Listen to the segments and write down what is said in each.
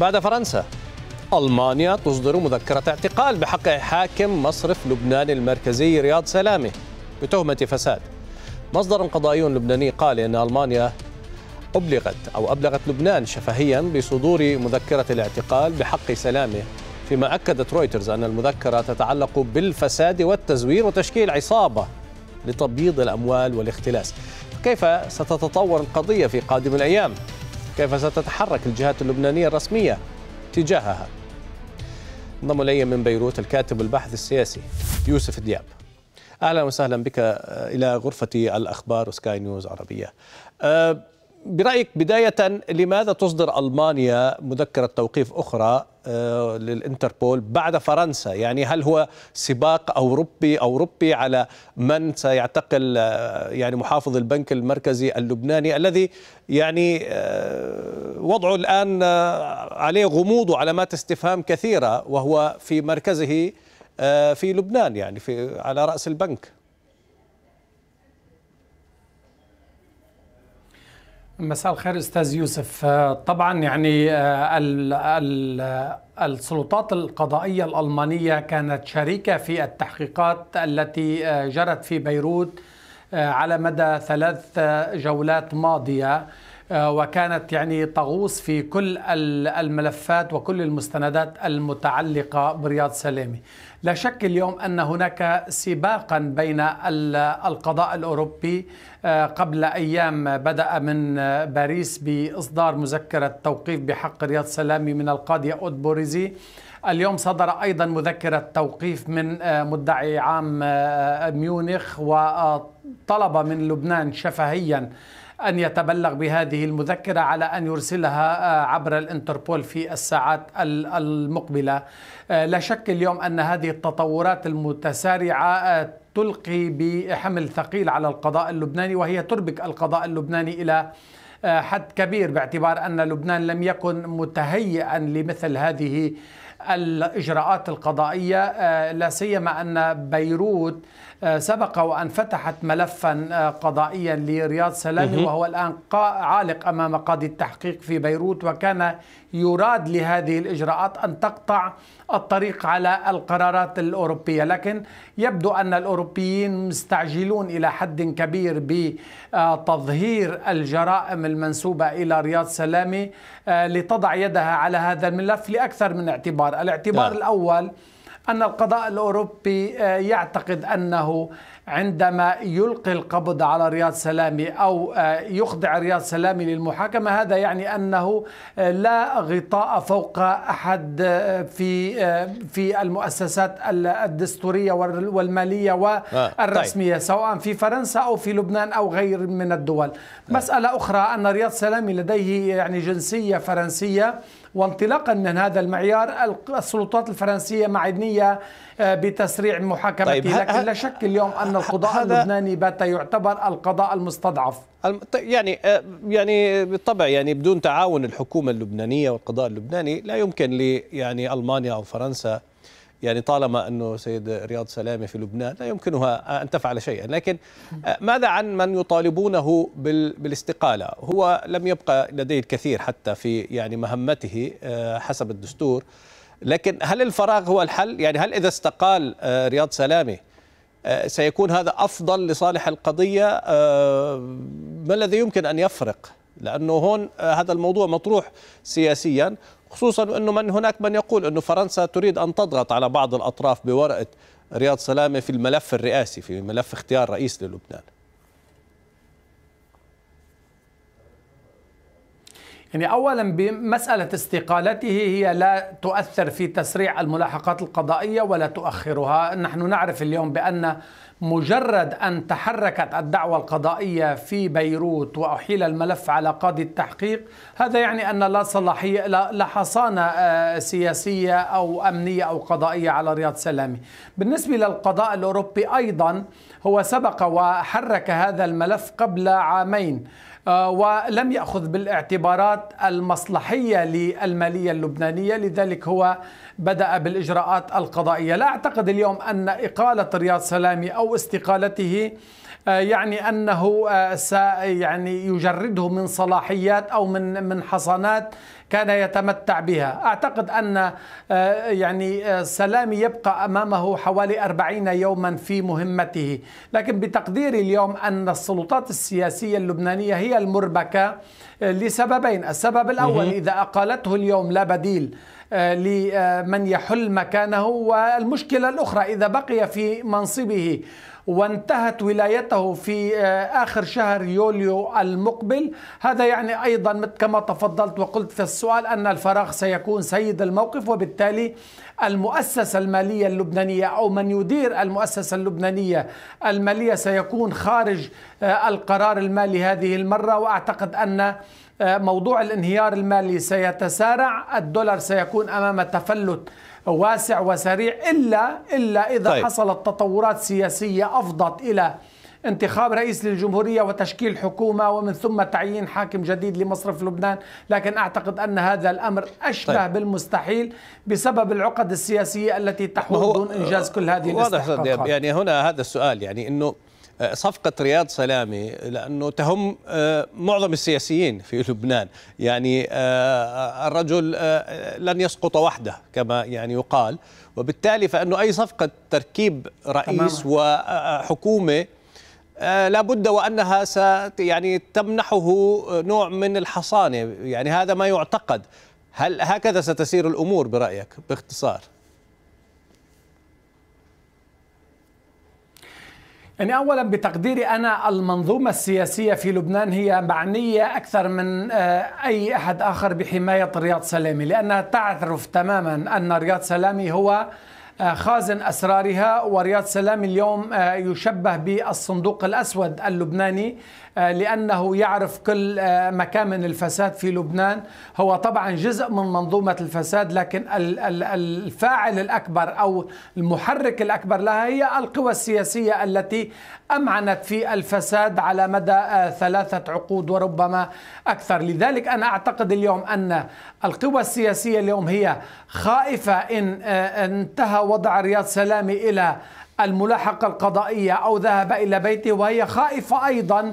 بعد فرنسا ألمانيا تصدر مذكرة اعتقال بحق حاكم مصرف لبنان المركزي رياض سلامة بتهمة فساد مصدر قضائي لبناني قال إن ألمانيا أبلغت أو أبلغت لبنان شفهيا بصدور مذكرة الاعتقال بحق سلامة فيما أكدت رويترز أن المذكرة تتعلق بالفساد والتزوير وتشكيل عصابة لتبييض الأموال والاختلاس كيف ستتطور القضية في قادم الأيام؟ كيف ستتحرك الجهات اللبنانية الرسمية تجاهها انضم الي من بيروت الكاتب والباحث السياسي يوسف دياب اهلا وسهلا بك آه، الى غرفه الاخبار وسكاي نيوز عربيه أه برأيك بداية لماذا تصدر ألمانيا مذكرة توقيف أخرى آه، للإنتربول بعد فرنسا يعني هل هو سباق أوروبي أوروبي على من سيعتقل آه، يعني محافظ البنك المركزي اللبناني الذي يعني آه، وضعه الآن عليه غموض وعلامات استفهام كثيرة وهو في مركزه في لبنان يعني في على رأس البنك مساء الخير استاذ يوسف آه، طبعا يعني آه، آه، السلطات القضائيه الالمانيه كانت شريكه في التحقيقات التي جرت في بيروت على مدى ثلاث جولات ماضيه آه، وكانت يعني تغوص في كل الملفات وكل المستندات المتعلقة برياض سلامي لا شك اليوم أن هناك سباقا بين القضاء الأوروبي آه، قبل أيام بدأ من باريس بإصدار مذكرة توقيف بحق رياض سلامي من القاضي أود بوريزي اليوم صدر أيضا مذكرة توقيف من آه، مدعي عام ميونخ وطلب من لبنان شفهيا أن يتبلغ بهذه المذكرة على أن يرسلها آه، عبر الانتربول في الساعات المقبلة آه، لا شك اليوم أن هذه التطورات المتسارعة آه، تلقي بحمل ثقيل على القضاء اللبناني وهي تربك القضاء اللبناني إلى حد كبير باعتبار أن لبنان لم يكن متهيئا لمثل هذه الإجراءات القضائية لا سيما أن بيروت آه، سبق وأن فتحت ملفا آه، قضائيا لرياض سلامي وهو الآن عالق أمام قاضي التحقيق في بيروت وكان يراد لهذه الإجراءات أن تقطع الطريق على القرارات الأوروبية لكن يبدو أن الأوروبيين مستعجلون إلى حد كبير بتظهير الجرائم المنسوبة إلى رياض سلامي آه، لتضع يدها على هذا الملف لأكثر من اعتبار الاعتبار نعم. الأول أن القضاء الأوروبي آه، يعتقد أنه عندما يلقي القبض على رياض سلامي أو آه، يخضع رياض سلامي للمحاكمة هذا يعني أنه آه، لا غطاء فوق أحد في في المؤسسات الدستورية والمالية طيب. والرسمية سواء في فرنسا أو في لبنان أو غير من الدول مسألة أخرى أن رياض سلامي لديه يعني جنسية فرنسية وانطلاقا من هذا المعيار السلطات الفرنسية معدنيه آه، بتسريع محاكمته طيب لكن لا شك اليوم أن القضاء اللبناني بات يعتبر القضاء المستضعف يعني آه، يعني بالطبع يعني بدون تعاون الحكومة اللبنانية والقضاء اللبناني لا يمكن لي يعني ألمانيا أو فرنسا يعني طالما أنه سيد رياض سلامة في لبنان لا يمكنها أن تفعل شيئا لكن آه، ماذا عن من يطالبونه بالاستقالة هو لم يبقى لديه الكثير حتى في يعني مهمته آه، حسب الدستور لكن هل الفراغ هو الحل يعني هل إذا استقال آه، رياض سلامة سيكون هذا أفضل لصالح القضية ما الذي يمكن أن يفرق لانه هون آه، هذا الموضوع مطروح سياسيا خصوصا انه من هناك من يقول انه فرنسا تريد ان تضغط على بعض الاطراف بورقه رياض سلامه في الملف الرئاسي في ملف اختيار رئيس للبنان يعني أولا بمسألة استقالته هي لا تؤثر في تسريع الملاحقات القضائية ولا تؤخرها نحن نعرف اليوم بأن مجرد أن تحركت الدعوة القضائية في بيروت وأحيل الملف على قاضي التحقيق هذا يعني أن لا صلاحية لا حصانة آه، سياسية أو أمنية أو قضائية على رياض سلامي بالنسبة للقضاء الأوروبي أيضا هو سبق وحرك هذا الملف قبل عامين آه، ولم يأخذ بالاعتبارات المصلحية للمالية اللبنانية لذلك هو بدأ بالإجراءات القضائية لا أعتقد اليوم أن إقالة رياض سلامي أو استقالته آه، يعني أنه آه، يعني يجرده من صلاحيات أو من من حصنات كان يتمتع بها أعتقد أن آه، يعني سلامي يبقى أمامه حوالي 40 يوما في مهمته لكن بتقديري اليوم أن السلطات السياسية اللبنانية هي المربكة لسببين السبب الأول إذا أقالته اليوم لا بديل لمن يحل مكانه والمشكلة الأخرى إذا بقي في منصبه وانتهت ولايته في آه، آخر شهر يوليو المقبل هذا يعني أيضا كما تفضلت وقلت في السؤال أن الفراغ سيكون سيد الموقف وبالتالي المؤسسة المالية اللبنانية أو من يدير المؤسسة اللبنانية المالية سيكون خارج آه، القرار المالي هذه المرة وأعتقد أن آه، موضوع الانهيار المالي سيتسارع الدولار سيكون أمام تفلت واسع وسريع إلا إلا إذا طيب. حصلت تطورات سياسية أفضت إلى انتخاب رئيس للجمهورية وتشكيل حكومة ومن ثم تعيين حاكم جديد لمصرف لبنان لكن أعتقد أن هذا الأمر أشبه طيب. بالمستحيل بسبب العقد السياسية التي تحول دون إنجاز كل هذه واضح الاستحقاقات يعني هنا هذا السؤال يعني أنه صفقة رياض سلامي لأنه تهم آه، معظم السياسيين في لبنان يعني آه، آه، الرجل لن يسقط وحده كما يعني يقال وبالتالي فأنه أي صفقة تركيب رئيس تمام. وحكومة لابد وأنها ست يعني تمنحه نوع من الحصانة يعني هذا ما يعتقد هل هكذا ستسير الأمور برأيك باختصار؟ يعني أولا بتقديري أنا المنظومة السياسية في لبنان هي معنية أكثر من آه، أي أحد آخر بحماية رياض سلامي لأنها تعرف تماما أن رياض سلامي هو آه، خازن أسرارها ورياض سلامي اليوم آه، يشبه بالصندوق الأسود اللبناني آه، لأنه يعرف كل آه، مكامن الفساد في لبنان هو طبعا جزء من منظومة الفساد لكن الفاعل الأكبر أو المحرك الأكبر لها هي القوى السياسية التي أمعنت في الفساد على مدى آه، ثلاثة عقود وربما أكثر لذلك أنا أعتقد اليوم أن القوى السياسية اليوم هي خائفة إن انتهى وضع رياض سلامي إلى الملاحقة القضائية أو ذهب إلى بيته وهي خائفة أيضا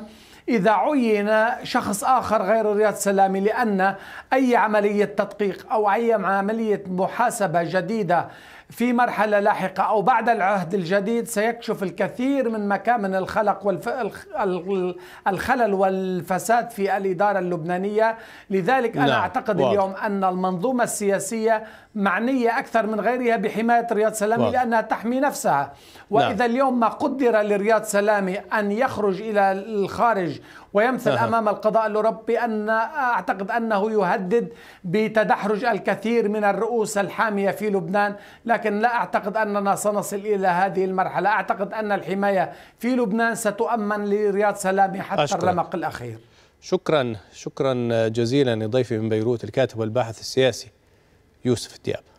إذا عين شخص آخر غير رياض سلامي لأن أي عملية تدقيق أو أي عملية محاسبة جديدة في مرحلة لاحقة أو بعد العهد الجديد سيكشف الكثير من مكامن الخلق والف... الخلل والفساد في الإدارة اللبنانية لذلك أنا لا. نعم، أعتقد واضح. اليوم أن المنظومة السياسية معنية أكثر من غيرها بحماية رياض سلامي واضح. لأنها تحمي نفسها نعم. وإذا لا. اليوم ما قدر لرياض سلامي أن يخرج إلى الخارج ويمثل أه. أمام القضاء الأوروبي أن أعتقد أنه يهدد بتدحرج الكثير من الرؤوس الحامية في لبنان لكن لا أعتقد أننا سنصل إلى هذه المرحلة أعتقد أن الحماية في لبنان ستؤمن لرياض سلامي حتى أشكرك. الرمق الأخير شكرا شكرا جزيلا لضيفي من بيروت الكاتب والباحث السياسي يوسف الدياب